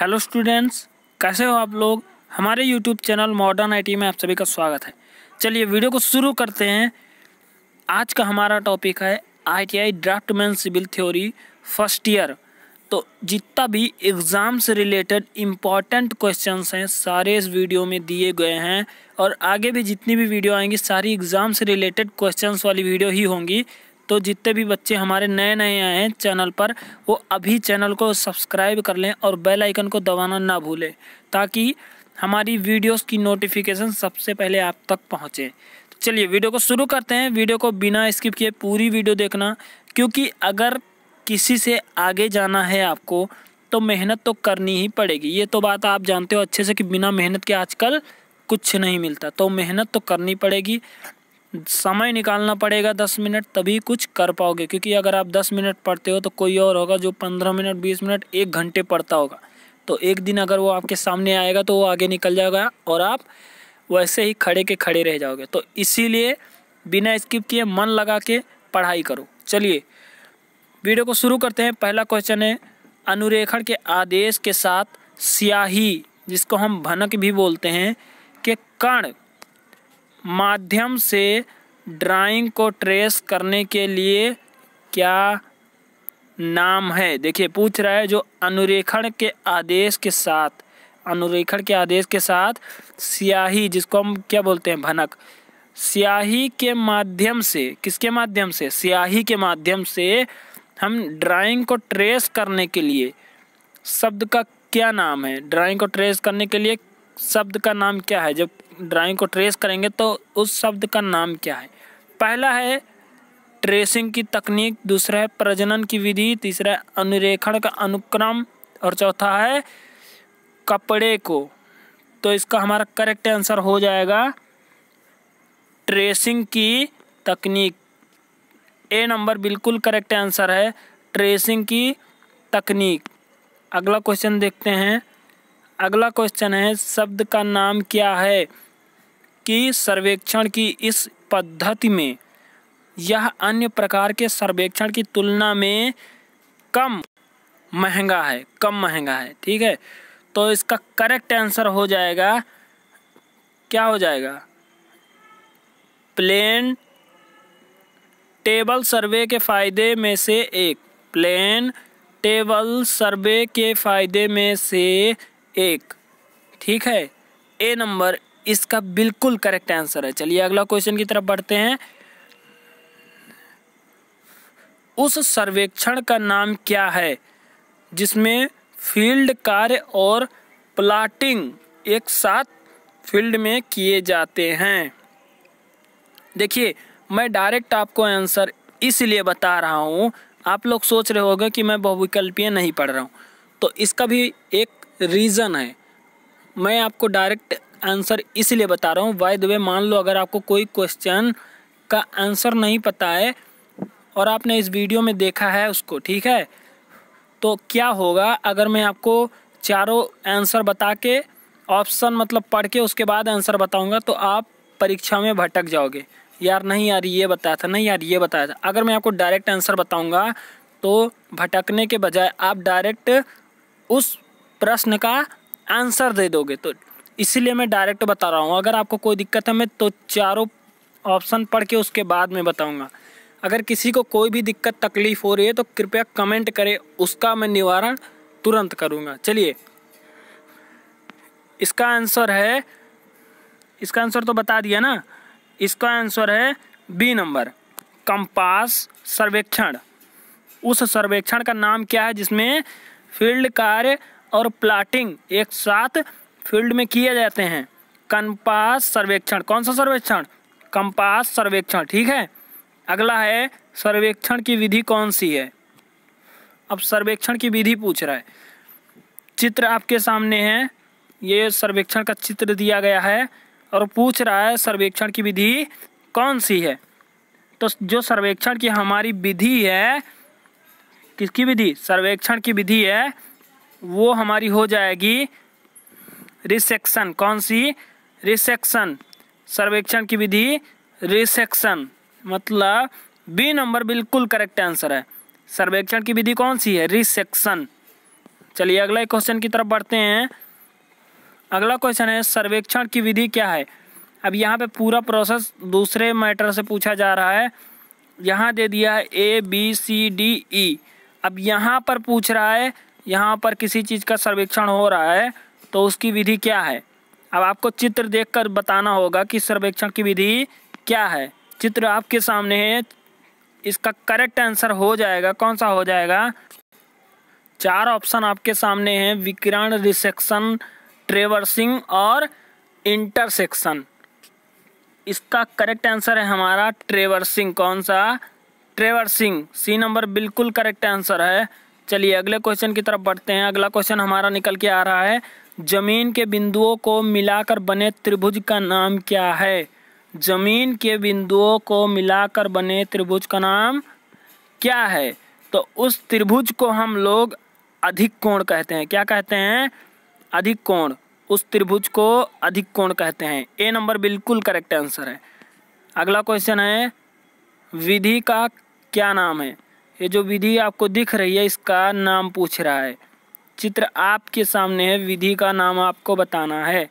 hello students कैसे हो आप लोग हमारे यूट्यूब चैनल मॉडर्न आईटी में आप सभी का स्वागत है चलिए वीडियो को शुरू करते हैं आज का हमारा टॉपिक है ITI draftsman civil theory first year तो जितना भी एग्ज़ाम से रिलेटेड इम्पॉर्टेंट क्वेश्चन हैं सारे इस वीडियो में दिए गए हैं और आगे भी जितनी भी वीडियो आएंगी सारी एग्ज़ाम से रिलेटेड क्वेश्चंस वाली वीडियो ही होंगी तो जितने भी बच्चे हमारे नए नए आए हैं चैनल पर वो अभी चैनल को सब्सक्राइब कर लें और बेल आइकन को दबाना ना भूलें ताकि हमारी वीडियोस की नोटिफिकेशन सबसे पहले आप तक पहुँचे तो चलिए वीडियो को शुरू करते हैं वीडियो को बिना स्किप किए पूरी वीडियो देखना क्योंकि अगर किसी से आगे जाना है आपको तो मेहनत तो करनी ही पड़ेगी ये तो बात आप जानते हो अच्छे से कि बिना मेहनत के आजकल कुछ नहीं मिलता तो मेहनत तो करनी पड़ेगी समय निकालना पड़ेगा दस मिनट तभी कुछ कर पाओगे क्योंकि अगर आप दस मिनट पढ़ते हो तो कोई और होगा जो पंद्रह मिनट बीस मिनट एक घंटे पढ़ता होगा तो एक दिन अगर वो आपके सामने आएगा तो वो आगे निकल जाएगा और आप वैसे ही खड़े के खड़े रह जाओगे तो इसीलिए बिना स्किप किए मन लगा के पढ़ाई करो चलिए वीडियो को शुरू करते हैं पहला क्वेश्चन है अनुरेखण के आदेश के साथ स्याही जिसको हम भनक भी बोलते हैं कि कण माध्यम से ड्राइंग को ट्रेस करने के लिए क्या नाम है देखिए पूछ रहा है जो अनुरेखण के आदेश के साथ अनुरेखण के आदेश के साथ स्याही जिसको हम क्या बोलते हैं भनक स्याही के माध्यम से किसके माध्यम से स्याही के माध्यम से हम ड्राइंग को ट्रेस करने के लिए शब्द का क्या नाम है ड्राइंग को ट्रेस करने के लिए शब्द का नाम क्या है जब ड्राइंग को ट्रेस करेंगे तो उस शब्द का नाम क्या है पहला है ट्रेसिंग की तकनीक दूसरा है प्रजनन की विधि तीसरा है अनुरेखण का अनुक्रम और चौथा है कपड़े को तो इसका हमारा करेक्ट आंसर हो जाएगा ट्रेसिंग की तकनीक ए नंबर बिल्कुल करेक्ट आंसर है ट्रेसिंग की तकनीक अगला क्वेश्चन देखते हैं अगला क्वेश्चन है शब्द का नाम क्या है कि सर्वेक्षण की इस पद्धति में यह अन्य प्रकार के सर्वेक्षण की तुलना में कम महंगा है कम महंगा है ठीक है तो इसका करेक्ट आंसर हो जाएगा क्या हो जाएगा प्लेन टेबल सर्वे के फ़ायदे में से एक प्लेन टेबल सर्वे के फ़ायदे में से एक ठीक है ए नंबर इसका बिल्कुल करेक्ट आंसर है चलिए अगला क्वेश्चन की तरफ बढ़ते हैं उस सर्वेक्षण का नाम क्या है जिसमें फील्ड कार्य और प्लाटिंग एक साथ फील्ड में किए जाते हैं देखिए मैं डायरेक्ट आपको आंसर इसलिए बता रहा हूँ आप लोग सोच रहे होंगे कि मैं बहुविकल्पीय नहीं पढ़ रहा हूँ तो इसका भी एक रीज़न है मैं आपको डायरेक्ट आंसर इसलिए बता रहा हूँ बाय द वे मान लो अगर आपको कोई क्वेश्चन का आंसर नहीं पता है और आपने इस वीडियो में देखा है उसको ठीक है तो क्या होगा अगर मैं आपको चारों आंसर बता के ऑप्शन मतलब पढ़ के उसके बाद आंसर बताऊंगा तो आप परीक्षा में भटक जाओगे यार नहीं यार ये बताया था नहीं यार ये बताया था अगर मैं आपको डायरेक्ट आंसर बताऊंगा तो भटकने के बजाय आप डायरेक्ट उस प्रश्न का आंसर दे दोगे तो इसलिए मैं डायरेक्ट बता रहा हूँ अगर आपको कोई दिक्कत है मैं तो चारों ऑप्शन पढ़ के उसके बाद में बताऊँगा अगर किसी को कोई भी दिक्कत तकलीफ़ हो रही है तो कृपया कमेंट करें उसका मैं निवारण तुरंत करूँगा चलिए इसका आंसर है इसका आंसर तो बता दिया ना इसका आंसर है बी नंबर कंपास सर्वेक्षण उस सर्वेक्षण का नाम क्या है जिसमें फील्ड कार्य और प्लाटिंग एक साथ फील्ड में किए जाते हैं कंपास सर्वेक्षण कौन सा सर्वेक्षण कंपास सर्वेक्षण ठीक है अगला है सर्वेक्षण की विधि कौन सी है अब सर्वेक्षण की विधि पूछ रहा है चित्र आपके सामने है ये सर्वेक्षण का चित्र दिया गया है और पूछ रहा है सर्वेक्षण की विधि कौन सी है तो जो सर्वेक्षण की हमारी विधि है किसकी विधि सर्वेक्षण की विधि है वो हमारी हो जाएगी रिसेक्शन कौन सी रिसेक्शन सर्वेक्षण की विधि रिसेक्शन मतलब बी नंबर बिल्कुल करेक्ट आंसर है सर्वेक्षण की विधि कौन सी है रिसेक्शन चलिए अगला क्वेश्चन की तरफ बढ़ते हैं अगला क्वेश्चन है सर्वेक्षण की विधि क्या है अब यहाँ पे पूरा प्रोसेस दूसरे मैटर से पूछा जा रहा है यहाँ दे दिया है A B C D E अब यहाँ पर पूछ रहा है यहाँ पर किसी चीज़ का सर्वेक्षण हो रहा है तो उसकी विधि क्या है अब आपको चित्र देखकर बताना होगा कि सर्वेक्षण की विधि क्या है चित्र आपके सामने है इसका करेक्ट आंसर हो जाएगा कौन सा हो जाएगा चार ऑप्शन आपके सामने हैं विकिरण रिसेक्शन ट्रेवर्सिंग और इंटरसेक्शन इसका करेक्ट आंसर है हमारा ट्रेवर्सिंग कौन सा ट्रेवर्सिंग सी नंबर बिल्कुल करेक्ट आंसर है चलिए अगले क्वेश्चन की तरफ बढ़ते हैं अगला क्वेश्चन हमारा निकल के आ रहा है जमीन के बिंदुओं को मिलाकर बने त्रिभुज का नाम क्या है जमीन के बिंदुओं को मिलाकर बने त्रिभुज का नाम क्या है तो उस त्रिभुज को हम लोग अधिक कोण कहते हैं क्या कहते हैं अधिक कोण उस त्रिभुज को अधिक कोण कहते हैं ए नंबर बिल्कुल करेक्ट आंसर है अगला क्वेश्चन है विधि का क्या नाम है ये जो विधि आपको दिख रही है इसका नाम पूछ रहा है चित्र आपके सामने है विधि का नाम आपको बताना है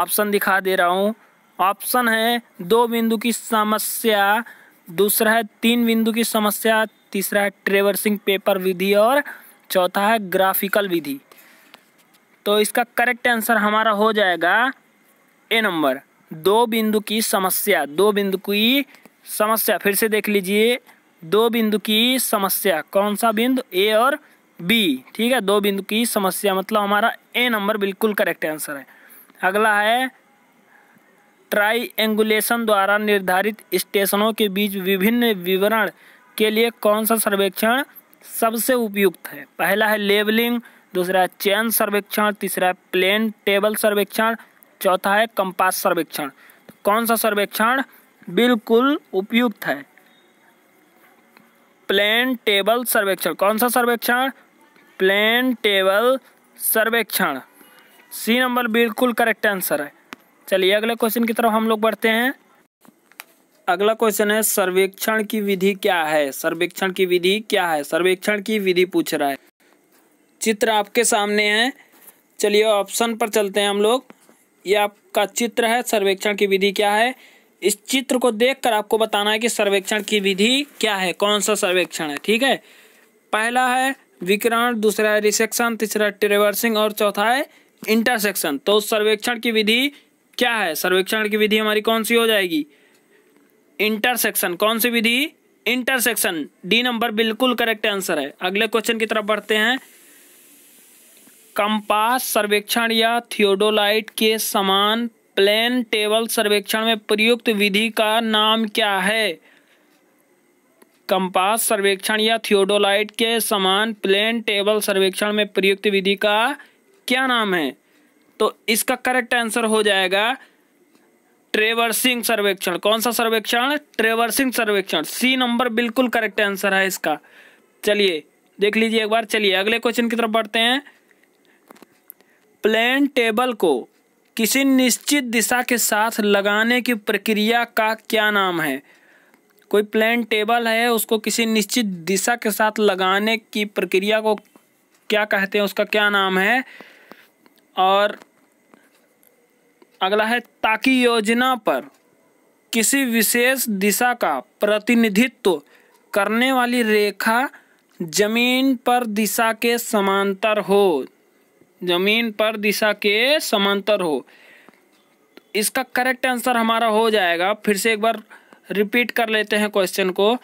ऑप्शन दिखा दे रहा हूँ ऑप्शन है दो बिंदु की समस्या दूसरा है तीन बिंदु की समस्या तीसरा है ट्रेवर्सिंग पेपर विधि और चौथा है ग्राफिकल विधि तो इसका करेक्ट आंसर हमारा हो जाएगा ए नंबर दो बिंदु की समस्या दो बिंदु की समस्या फिर से देख लीजिए दो बिंदु की समस्या कौन सा बिंदु ए और बी ठीक है दो बिंदु की समस्या मतलब हमारा ए नंबर बिल्कुल करेक्ट आंसर है अगला है ट्राई एंगुलेशन द्वारा निर्धारित स्टेशनों के बीच विभिन्न विवरण के लिए कौन सा सर्वेक्षण सबसे उपयुक्त है पहला है लेबलिंग दूसरा है चैन सर्वेक्षण तीसरा है प्लेन टेबल सर्वेक्षण चौथा है कंपास सर्वेक्षण तो कौन सा सर्वेक्षण बिल्कुल उपयुक्त है प्लेन टेबल सर्वेक्षण कौन सा सर्वेक्षण प्लेन टेबल सर्वेक्षण सी नंबर बिल्कुल करेक्ट आंसर है चलिए अगले क्वेश्चन की तरफ हम लोग बढ़ते हैं अगला क्वेश्चन है सर्वेक्षण की विधि क्या है सर्वेक्षण की विधि क्या है सर्वेक्षण की विधि पूछ रहा है चित्र आपके सामने है चलिए ऑप्शन पर चलते हैं हम लोग ये आपका चित्र है सर्वेक्षण की विधि क्या है इस चित्र को देखकर आपको बताना है कि सर्वेक्षण की विधि क्या है कौन सा सर्वेक्षण है ठीक है पहला है विकरण दूसरा है रिसेक्शन तीसरा ट्रेवर्सिंग और चौथा है इंटरसेक्शन तो सर्वेक्षण की विधि क्या है सर्वेक्षण की विधि हमारी कौन सी हो जाएगी इंटरसेक्शन कौन सी विधि इंटरसेक्शन डी नंबर बिल्कुल करेक्ट आंसर है अगले क्वेश्चन की तरफ बढ़ते हैं कंपास सर्वेक्षण या थियोडोलाइट के समान प्लेन टेबल सर्वेक्षण में प्रयुक्त विधि का नाम क्या है कंपास सर्वेक्षण या थियोडोलाइट के समान प्लेन टेबल सर्वेक्षण में प्रयुक्त विधि का क्या नाम है तो इसका करेक्ट आंसर हो जाएगा ट्रेवर्सिंग सर्वेक्षण कौन सा सर्वेक्षण ट्रेवर्सिंग सर्वेक्षण सी नंबर बिल्कुल करेक्ट आंसर है इसका चलिए देख लीजिए एक बार चलिए अगले क्वेश्चन की तरफ बढ़ते हैं प्लेन टेबल को किसी निश्चित दिशा के साथ लगाने की प्रक्रिया का क्या नाम है कोई प्लान टेबल है उसको किसी निश्चित दिशा के साथ लगाने की प्रक्रिया को क्या कहते हैं उसका क्या नाम है और अगला है ताकि योजना पर किसी विशेष दिशा का प्रतिनिधित्व करने वाली रेखा जमीन पर दिशा के समांतर हो जमीन पर दिशा के समांतर हो इसका करेक्ट आंसर हमारा हो जाएगा फिर से एक बार रिपीट कर लेते हैं क्वेश्चन को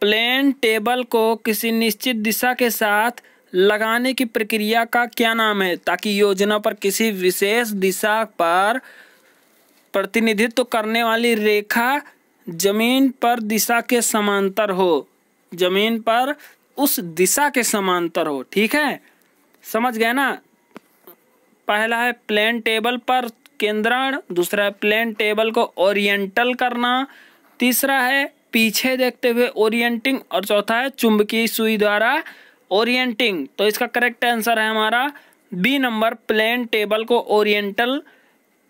प्लेन टेबल को किसी निश्चित दिशा के साथ लगाने की प्रक्रिया का क्या नाम है ताकि योजना पर किसी विशेष दिशा पर प्रतिनिधित्व करने वाली रेखा जमीन पर दिशा के समांतर हो जमीन पर उस दिशा के समांतर हो ठीक है समझ गए ना पहला है प्लेन टेबल पर केंद्रण दूसरा है प्लेन टेबल को ओरिएंटल करना तीसरा है पीछे देखते हुए ओरिएंटिंग और चौथा है चुंबकीय सुई द्वारा ओरिएंटिंग तो इसका करेक्ट आंसर है हमारा बी नंबर प्लेन टेबल को ओरिएंटल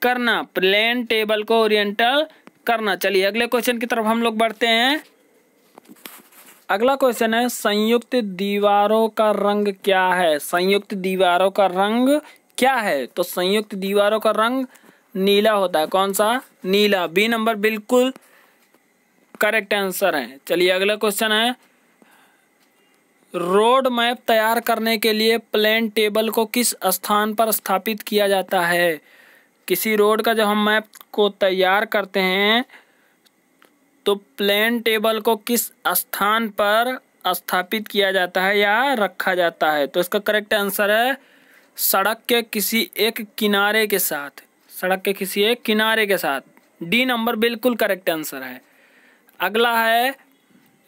करना प्लेन टेबल को ओरिएंटल करना चलिए अगले क्वेश्चन की तरफ हम लोग बढ़ते हैं अगला क्वेश्चन है संयुक्त दीवारों का रंग क्या है संयुक्त दीवारों का रंग क्या है तो संयुक्त दीवारों का रंग नीला होता है कौन सा नीला बी नंबर बिल्कुल करेक्ट आंसर है चलिए अगला क्वेश्चन है रोड मैप तैयार करने के लिए प्लेन टेबल को किस स्थान पर स्थापित किया जाता है किसी रोड का जब हम मैप को तैयार करते हैं तो प्लेन टेबल को किस स्थान पर स्थापित किया जाता है या रखा जाता है तो इसका करेक्ट आंसर है सड़क के किसी एक किनारे के साथ सड़क के किसी एक किनारे के साथ डी नंबर बिल्कुल करेक्ट आंसर है अगला है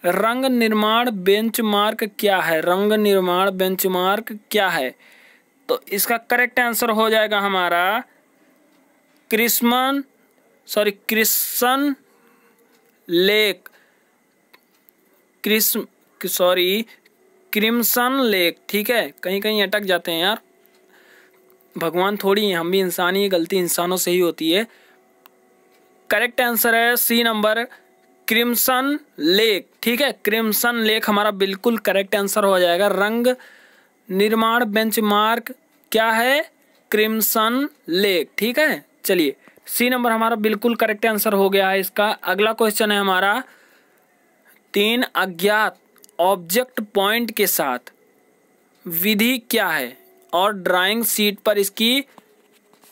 रंग निर्माण बेंचमार्क क्या है रंग निर्माण बेंचमार्क क्या है तो इसका करेक्ट आंसर हो जाएगा हमारा क्रिसमन सॉरी क्रिसन लेक क्रिस सॉरी क्रिमसन लेक ठीक है कहीं कहीं अटक जाते हैं यार भगवान थोड़ी हम भी इंसान ही गलती इंसानों से ही होती है करेक्ट आंसर है सी नंबर क्रिम्सन लेक ठीक है क्रिम्सन लेक हमारा बिल्कुल करेक्ट आंसर हो जाएगा रंग निर्माण बेंचमार्क क्या है क्रिम्सन लेक ठीक है चलिए सी नंबर हमारा बिल्कुल करेक्ट आंसर हो गया है इसका अगला क्वेश्चन है हमारा तीन अज्ञात ऑब्जेक्ट पॉइंट के साथ विधि क्या है और ड्राइंग सीट पर इसकी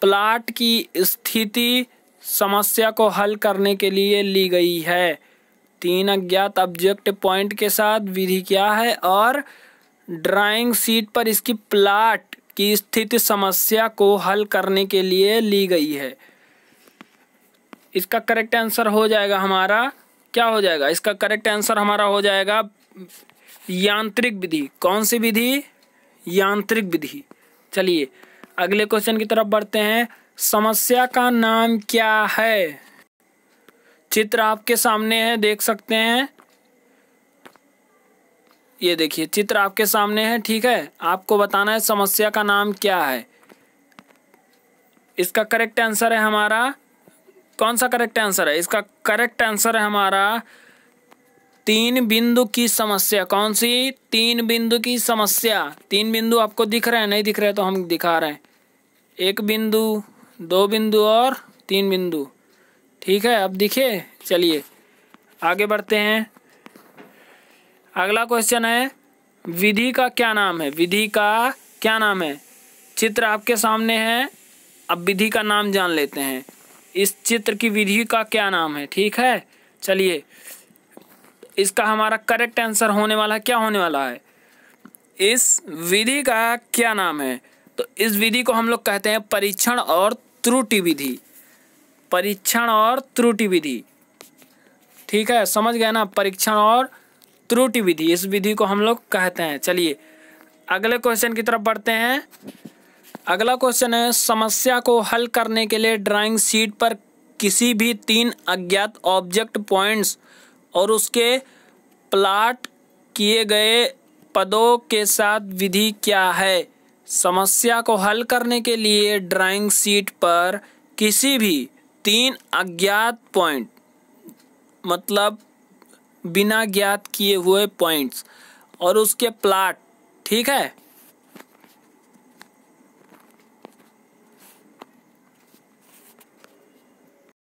प्लाट की स्थिति समस्या को हल करने के लिए ली गई है तीन अज्ञात ऑब्जेक्ट पॉइंट के साथ विधि क्या है और ड्राइंग सीट पर इसकी प्लाट की स्थिति समस्या को हल करने के लिए ली गई है इसका करेक्ट आंसर हो जाएगा हमारा क्या हो जाएगा इसका करेक्ट आंसर हमारा हो जाएगा यांत्रिक विधि कौन सी विधि यांत्रिक विधि चलिए अगले क्वेश्चन की तरफ बढ़ते हैं समस्या का नाम क्या है चित्र आपके सामने है देख सकते हैं ये देखिए चित्र आपके सामने है ठीक है आपको बताना है समस्या का नाम क्या है इसका करेक्ट आंसर है हमारा कौन सा करेक्ट आंसर है इसका करेक्ट आंसर है हमारा तीन बिंदु की समस्या कौन सी तीन बिंदु की समस्या तीन बिंदु आपको दिख रहे हैं नहीं दिख रहे तो हम दिखा रहे हैं एक बिंदु दो बिंदु और तीन बिंदु ठीक है अब दिखे चलिए आगे बढ़ते हैं अगला क्वेश्चन है विधि का क्या नाम है विधि का क्या नाम है चित्र आपके सामने है अब विधि का नाम जान लेते हैं इस चित्र की विधि का क्या नाम है ठीक है चलिए इसका हमारा करेक्ट आंसर होने वाला क्या होने वाला है इस विधि का क्या नाम है तो इस विधि को हम लोग कहते हैं परीक्षण और त्रुटि विधि परीक्षण और त्रुटि विधि ठीक है समझ गए ना परीक्षण और त्रुटि विधि इस विधि को हम लोग कहते हैं चलिए अगले क्वेश्चन की तरफ बढ़ते हैं अगला क्वेश्चन है समस्या को हल करने के लिए ड्राइंग शीट पर किसी भी तीन अज्ञात ऑब्जेक्ट पॉइंट्स और उसके प्लाट किए गए पदों के साथ विधि क्या है समस्या को हल करने के लिए ड्राइंग सीट पर किसी भी तीन अज्ञात पॉइंट मतलब बिना ज्ञात किए हुए पॉइंट्स और उसके प्लाट ठीक है